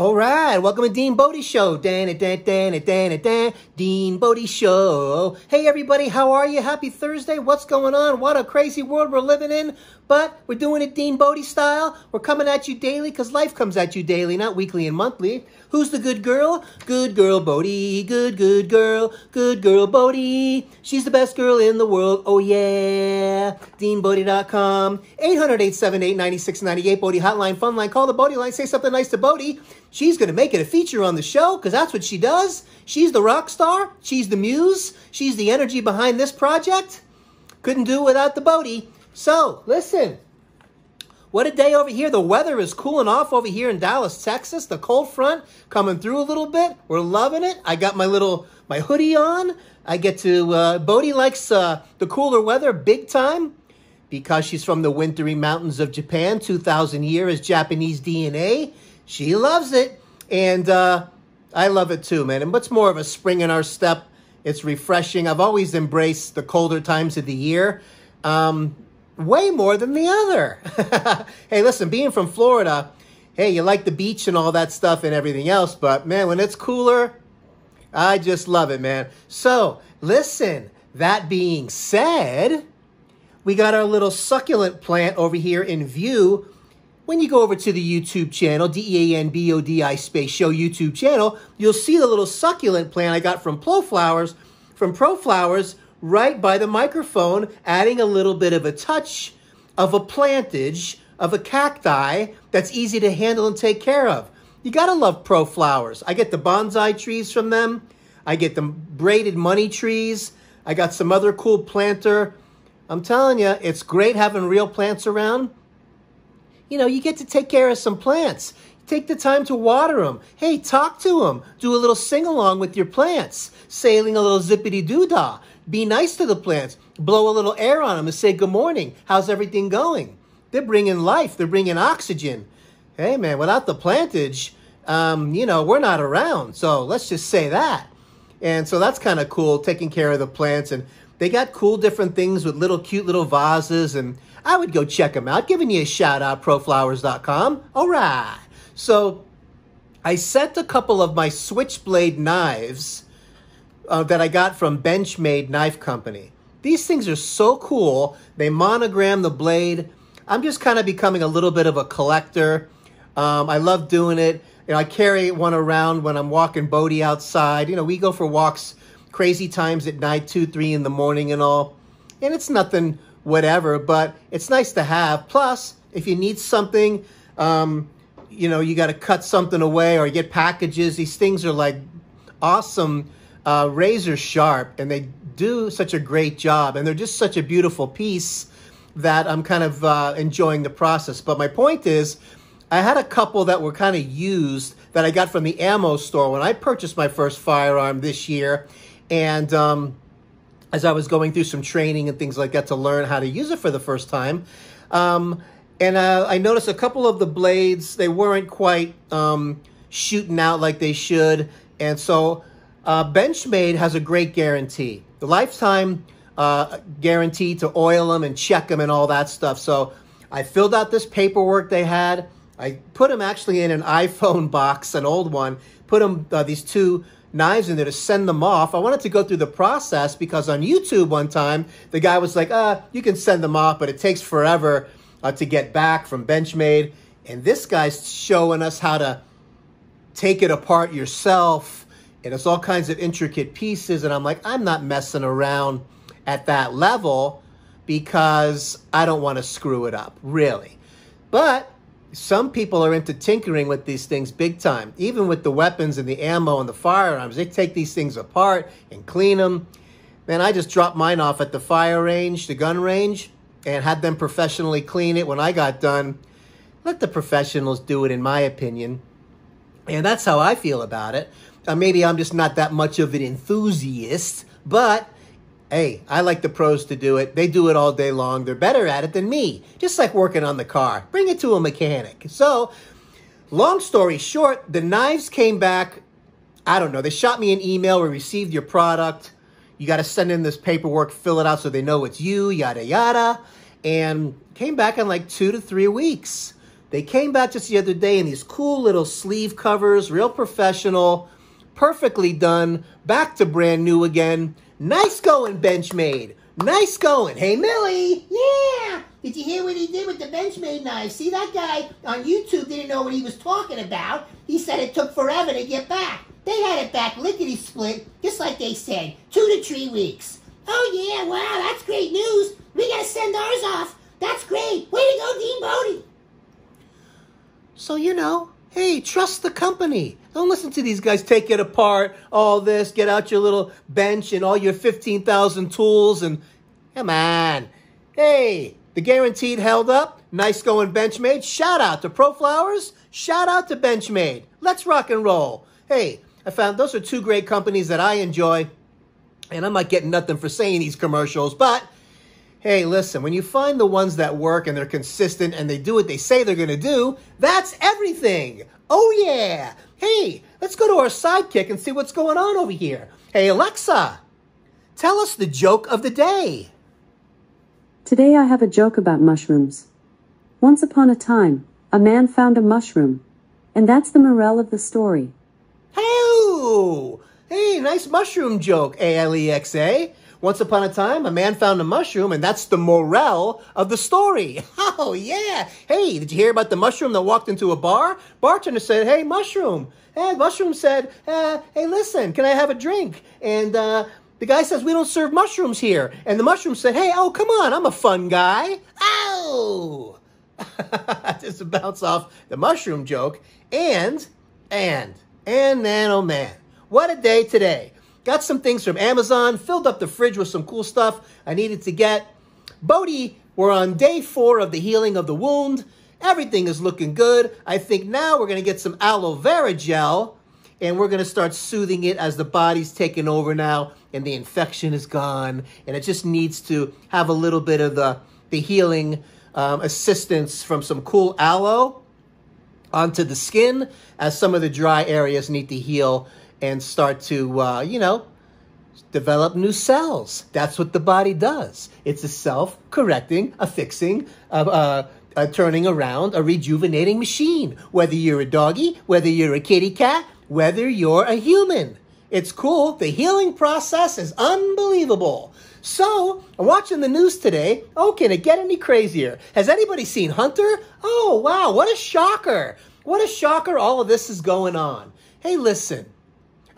All right, welcome to Dean Bodie Show. Dan, dan, dan, dan, dan, Dean Bodie Show. Hey, everybody, how are you? Happy Thursday. What's going on? What a crazy world we're living in. But we're doing it Dean Bodie style. We're coming at you daily because life comes at you daily, not weekly and monthly. Who's the good girl? Good girl Bodie. Good, good girl. Good girl Bodie. She's the best girl in the world. Oh, yeah. DeanBodie.com. 800 878 9698. Bodie Hotline, Fun Line. Call the Bodie Line. Say something nice to Bodie. She's going to make it a feature on the show because that's what she does. She's the rock star. She's the muse. She's the energy behind this project. Couldn't do without the Bodie. So, listen. What a day over here. The weather is cooling off over here in Dallas, Texas. The cold front coming through a little bit. We're loving it. I got my little my hoodie on. I get to, uh, Bodie likes uh, the cooler weather big time because she's from the wintry mountains of Japan, 2,000 years Japanese DNA. She loves it, and uh, I love it too, man. And what's more of a spring in our step? It's refreshing. I've always embraced the colder times of the year. Um, way more than the other. hey, listen, being from Florida, hey, you like the beach and all that stuff and everything else, but man, when it's cooler, I just love it, man. So, listen, that being said, we got our little succulent plant over here in view when you go over to the YouTube channel, D-E-A-N-B-O-D-I space show YouTube channel, you'll see the little succulent plant I got from Pro Flowers, from Pro Flowers, right by the microphone, adding a little bit of a touch of a plantage, of a cacti that's easy to handle and take care of. You gotta love Pro Flowers. I get the bonsai trees from them. I get the braided money trees. I got some other cool planter. I'm telling you, it's great having real plants around. You know, you get to take care of some plants. Take the time to water them. Hey, talk to them. Do a little sing along with your plants, sailing a little zippity doo dah. Be nice to the plants. Blow a little air on them and say, Good morning. How's everything going? They're bringing life, they're bringing oxygen. Hey, man, without the plantage, um, you know, we're not around. So let's just say that. And so that's kind of cool, taking care of the plants. And they got cool different things with little cute little vases and I would go check them out, giving you a shout out, proflowers.com. All right. So I sent a couple of my switchblade knives uh, that I got from Benchmade Knife Company. These things are so cool. They monogram the blade. I'm just kind of becoming a little bit of a collector. Um, I love doing it. You know, I carry one around when I'm walking Bodie outside. You know, we go for walks crazy times at night, two, three in the morning and all. And it's nothing whatever, but it's nice to have. Plus, if you need something, um, you know, you got to cut something away or get packages. These things are like awesome, uh, razor sharp, and they do such a great job. And they're just such a beautiful piece that I'm kind of uh, enjoying the process. But my point is, I had a couple that were kind of used that I got from the ammo store when I purchased my first firearm this year. And um, as I was going through some training and things like that to learn how to use it for the first time. Um, and uh, I noticed a couple of the blades, they weren't quite um, shooting out like they should. And so uh, Benchmade has a great guarantee. The lifetime uh, guarantee to oil them and check them and all that stuff. So I filled out this paperwork they had. I put them actually in an iPhone box, an old one, put them, uh, these two knives in there to send them off. I wanted to go through the process because on YouTube one time, the guy was like, uh, you can send them off, but it takes forever uh, to get back from Benchmade. And this guy's showing us how to take it apart yourself. And it's all kinds of intricate pieces. And I'm like, I'm not messing around at that level because I don't want to screw it up, really. But some people are into tinkering with these things big time, even with the weapons and the ammo and the firearms. They take these things apart and clean them. Man, I just dropped mine off at the fire range, the gun range, and had them professionally clean it when I got done. Let the professionals do it, in my opinion. And that's how I feel about it. Uh, maybe I'm just not that much of an enthusiast, but Hey, I like the pros to do it. They do it all day long. They're better at it than me, just like working on the car. Bring it to a mechanic. So, long story short, the knives came back. I don't know. They shot me an email. We received your product. You got to send in this paperwork, fill it out so they know it's you, yada, yada. And came back in like two to three weeks. They came back just the other day in these cool little sleeve covers, real professional, perfectly done, back to brand new again. Nice going, Benchmade. Nice going. Hey, Millie. Yeah. Did you hear what he did with the Benchmade knife? See, that guy on YouTube didn't know what he was talking about. He said it took forever to get back. They had it back lickety split, just like they said, two to three weeks. Oh, yeah, wow, that's great news. We got to send ours off. That's great. Way to go, Dean Bodie. So, you know, Hey, trust the company. Don't listen to these guys take it apart, all this, get out your little bench and all your 15,000 tools and come on. Hey, the guaranteed held up. Nice going Benchmade. Shout out to ProFlowers. Shout out to Benchmade. Let's rock and roll. Hey, I found those are two great companies that I enjoy. And I'm not getting nothing for saying these commercials, but hey, listen, when you find the ones that work and they're consistent and they do what they say they're going to do, that's everything. Oh, yeah. Hey, let's go to our sidekick and see what's going on over here. Hey, Alexa, tell us the joke of the day. Today I have a joke about mushrooms. Once upon a time, a man found a mushroom. And that's the morale of the story. Hey! Hey, nice mushroom joke, A-L-E-X-A. Once upon a time, a man found a mushroom, and that's the morale of the story. Oh, yeah. Hey, did you hear about the mushroom that walked into a bar? Bartender said, Hey, mushroom. Hey, eh, mushroom said, uh, Hey, listen, can I have a drink? And, uh, the guy says, We don't serve mushrooms here. And the mushroom said, Hey, oh, come on, I'm a fun guy. Ow! Oh! Just to bounce off the mushroom joke. And, and, and man, oh man, what a day today. Got some things from Amazon, filled up the fridge with some cool stuff I needed to get. Bodhi, we're on day four of the healing of the wound. Everything is looking good. I think now we're going to get some aloe vera gel and we're going to start soothing it as the body's taken over now and the infection is gone and it just needs to have a little bit of the, the healing um, assistance from some cool aloe onto the skin as some of the dry areas need to heal and start to, uh, you know, develop new cells. That's what the body does. It's a self-correcting, a fixing, a, a, a turning around, a rejuvenating machine. Whether you're a doggy, whether you're a kitty cat, whether you're a human. It's cool. The healing process is unbelievable. So, I'm watching the news today. Oh, can it get any crazier? Has anybody seen Hunter? Oh, wow, what a shocker. What a shocker all of this is going on. Hey, listen,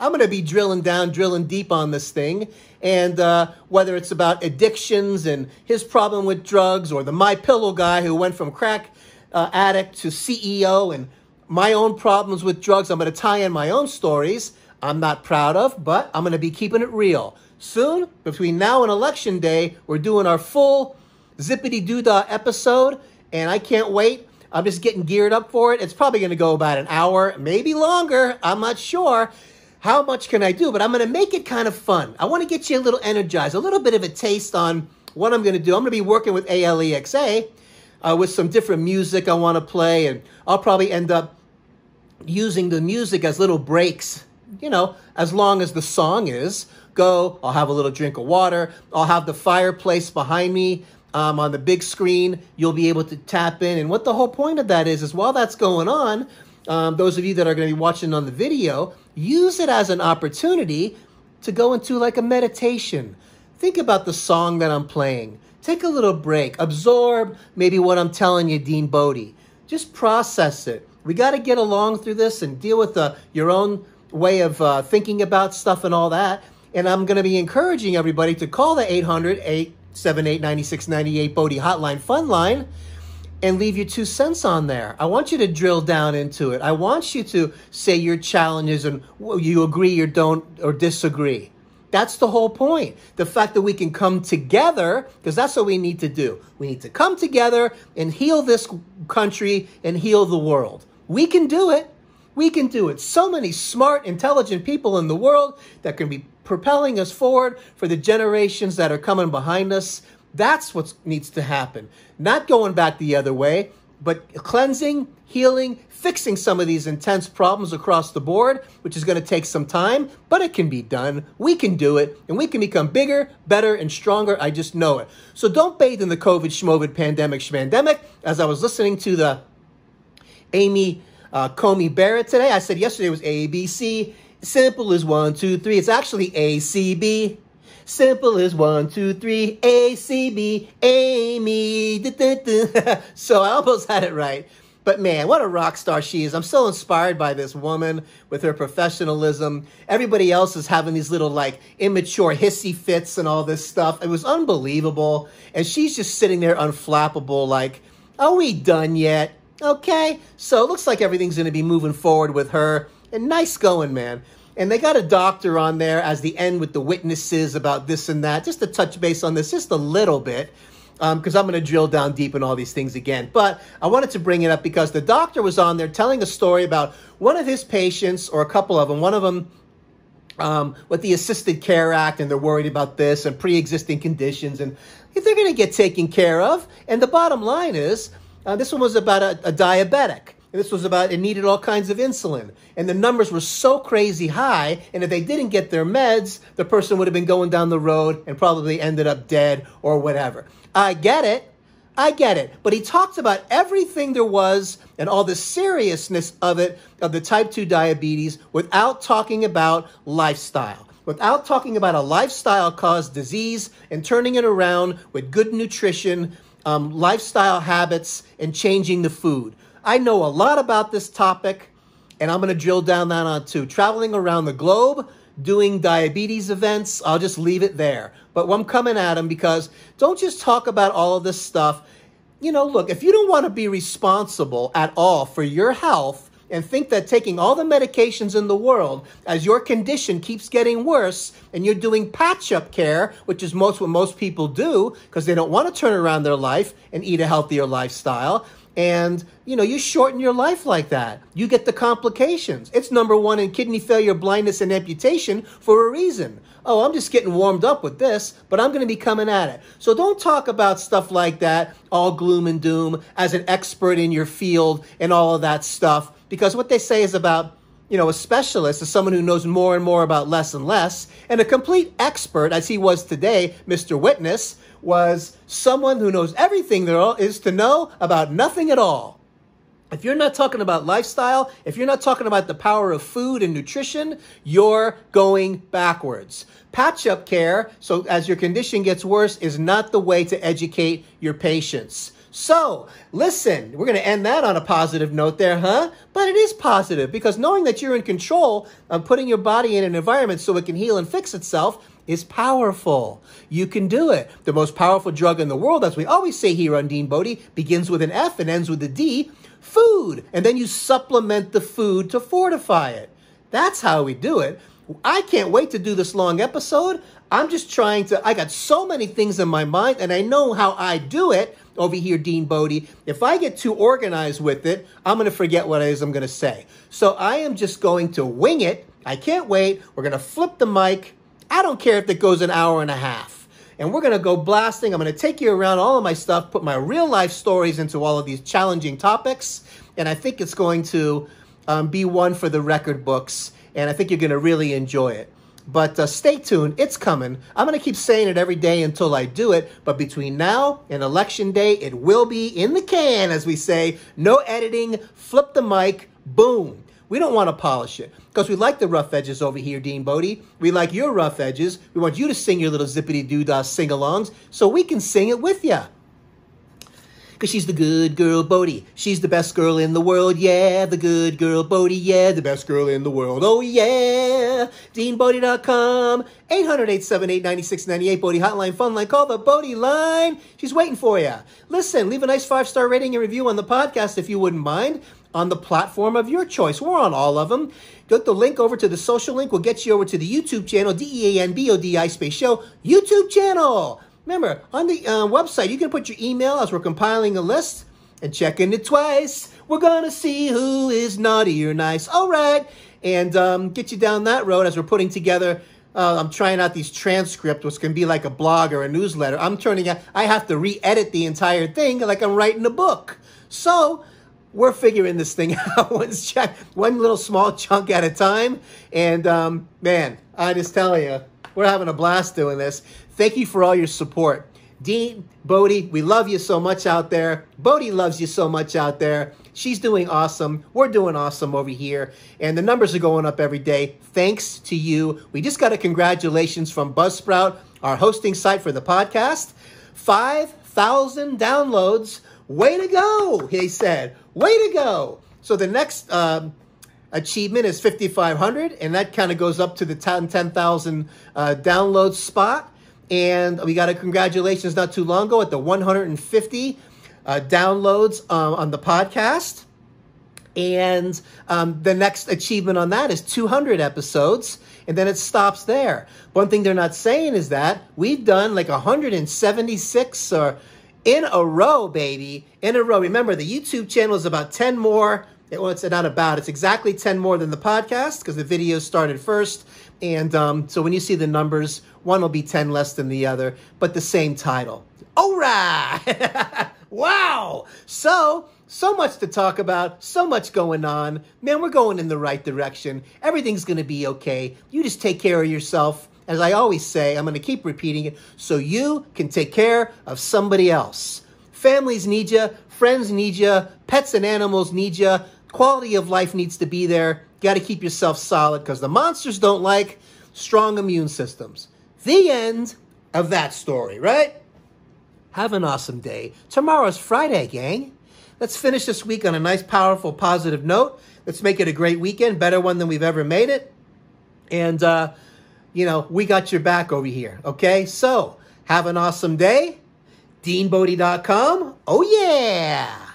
I'm going to be drilling down, drilling deep on this thing. And uh, whether it's about addictions and his problem with drugs or the My Pillow guy who went from crack uh, addict to CEO and my own problems with drugs, I'm going to tie in my own stories I'm not proud of, but I'm going to be keeping it real. Soon, between now and election day, we're doing our full zippity doo dah episode, and I can't wait. I'm just getting geared up for it. It's probably going to go about an hour, maybe longer. I'm not sure how much can I do? But I'm going to make it kind of fun. I want to get you a little energized, a little bit of a taste on what I'm going to do. I'm going to be working with ALEXA uh, with some different music I want to play, and I'll probably end up using the music as little breaks, you know, as long as the song is. Go, I'll have a little drink of water, I'll have the fireplace behind me. Um, on the big screen, you'll be able to tap in. And what the whole point of that is, is while that's going on, um, those of you that are going to be watching on the video, use it as an opportunity to go into like a meditation. Think about the song that I'm playing. Take a little break. Absorb maybe what I'm telling you, Dean Bodie. Just process it. We got to get along through this and deal with the, uh, your own way of uh, thinking about stuff and all that. And I'm going to be encouraging everybody to call the 800 878 9698 Bodie Hotline Fun Line and leave your two cents on there. I want you to drill down into it. I want you to say your challenges and you agree or don't or disagree. That's the whole point. The fact that we can come together, because that's what we need to do. We need to come together and heal this country and heal the world. We can do it. We can do it. So many smart, intelligent people in the world that can be propelling us forward for the generations that are coming behind us. That's what needs to happen. Not going back the other way, but cleansing, healing, fixing some of these intense problems across the board, which is going to take some time, but it can be done. We can do it, and we can become bigger, better, and stronger. I just know it. So don't bathe in the COVID schmovid pandemic schmandemic. As I was listening to the Amy uh, Comey Barrett today, I said yesterday was ABC. Simple as one, two, three. It's actually ACB. Simple as one, two, three, A, C, B, Amy. so I almost had it right. But man, what a rock star she is. I'm so inspired by this woman with her professionalism. Everybody else is having these little like immature hissy fits and all this stuff. It was unbelievable. And she's just sitting there unflappable, like, are we done yet? Okay. So it looks like everything's going to be moving forward with her. And nice going, man. And they got a doctor on there as the end with the witnesses about this and that, just to touch base on this just a little bit, because um, I'm going to drill down deep in all these things again. But I wanted to bring it up because the doctor was on there telling a story about one of his patients, or a couple of them, one of them um, with the Assisted Care Act, and they're worried about this and pre existing conditions, and if they're going to get taken care of. And the bottom line is uh, this one was about a, a diabetic. And this was about, it needed all kinds of insulin. And the numbers were so crazy high. And if they didn't get their meds, the person would have been going down the road and probably ended up dead or whatever. I get it. I get it. But he talked about everything there was and all the seriousness of it, of the type 2 diabetes, without talking about lifestyle, without talking about a lifestyle caused disease and turning it around with good nutrition, um, lifestyle habits, and changing the food. I know a lot about this topic, and I'm going to drill down that on too. Traveling around the globe, doing diabetes events, I'll just leave it there. But I'm coming at them because don't just talk about all of this stuff. You know, look, if you don't want to be responsible at all for your health and think that taking all the medications in the world as your condition keeps getting worse and you're doing patch up care, which is most what most people do because they don't want to turn around their life and eat a healthier lifestyle, and you know, you shorten your life like that. You get the complications. It's number one in kidney failure, blindness, and amputation for a reason. Oh, I'm just getting warmed up with this, but I'm going to be coming at it. So don't talk about stuff like that, all gloom and doom, as an expert in your field and all of that stuff, because what they say is about you know, a specialist is someone who knows more and more about less and less, and a complete expert, as he was today, Mr. Witness, was someone who knows everything there is to know about nothing at all. If you're not talking about lifestyle, if you're not talking about the power of food and nutrition, you're going backwards. Patch up care, so as your condition gets worse, is not the way to educate your patients. So, listen, we're going to end that on a positive note there, huh? But it is positive because knowing that you're in control of putting your body in an environment so it can heal and fix itself is powerful. You can do it. The most powerful drug in the world, as we always say here on Dean Bodie, begins with an F and ends with a D food. And then you supplement the food to fortify it. That's how we do it. I can't wait to do this long episode. I'm just trying to, I got so many things in my mind, and I know how I do it over here, Dean Bodie. If I get too organized with it, I'm going to forget what it is I'm going to say. So I am just going to wing it. I can't wait. We're going to flip the mic I don't care if it goes an hour and a half. And we're going to go blasting. I'm going to take you around all of my stuff, put my real life stories into all of these challenging topics. And I think it's going to um, be one for the record books. And I think you're going to really enjoy it. But uh, stay tuned, it's coming. I'm going to keep saying it every day until I do it. But between now and election day, it will be in the can, as we say. No editing, flip the mic, boom. We don't want to polish it because we like the rough edges over here, Dean Bodie. We like your rough edges. We want you to sing your little zippity doo dah sing alongs so we can sing it with you. Cause she's the good girl Bodie. She's the best girl in the world. Yeah, the good girl Bodie. Yeah, the best girl in the world. Oh yeah. DeanBodie.com. 800-878-9698. Bodie Hotline Fun Line. Call the Bodie line. She's waiting for you. Listen, leave a nice five-star rating and review on the podcast if you wouldn't mind on the platform of your choice. We're on all of them. to the link over to the social link. we will get you over to the YouTube channel, D-E-A-N-B-O-D-I Space Show YouTube channel. Remember, on the uh, website, you can put your email as we're compiling a list and checking it twice. We're going to see who is naughty or nice. All right. And um, get you down that road as we're putting together uh, I'm trying out these transcripts, which can be like a blog or a newsletter. I'm turning out, I have to re edit the entire thing like I'm writing a book. So we're figuring this thing out one, check, one little small chunk at a time. And um, man, I just tell you, we're having a blast doing this. Thank you for all your support. Dean, Bodie, we love you so much out there. Bodie loves you so much out there. She's doing awesome. We're doing awesome over here. And the numbers are going up every day. Thanks to you. We just got a congratulations from Buzzsprout, our hosting site for the podcast. 5,000 downloads Way to go, he said. Way to go. So the next um, achievement is 5,500, and that kind of goes up to the 10,000 uh, download spot. And we got a congratulations not too long ago at the 150 uh, downloads um, on the podcast. And um, the next achievement on that is 200 episodes, and then it stops there. One thing they're not saying is that we've done like 176 or in a row, baby, in a row. Remember, the YouTube channel is about 10 more. Well, it's not about, it's exactly 10 more than the podcast because the video started first. And um, so when you see the numbers, one will be 10 less than the other, but the same title. All right. wow. So, so much to talk about, so much going on. Man, we're going in the right direction. Everything's going to be okay. You just take care of yourself as I always say, I'm going to keep repeating it, so you can take care of somebody else. Families need you, friends need you, pets and animals need you, quality of life needs to be there. You got to keep yourself solid because the monsters don't like strong immune systems. The end of that story, right? Have an awesome day. Tomorrow's Friday, gang. Let's finish this week on a nice, powerful, positive note. Let's make it a great weekend, better one than we've ever made it. And, uh, you know, we got your back over here. Okay, so have an awesome day. DeanBodie.com. Oh, yeah.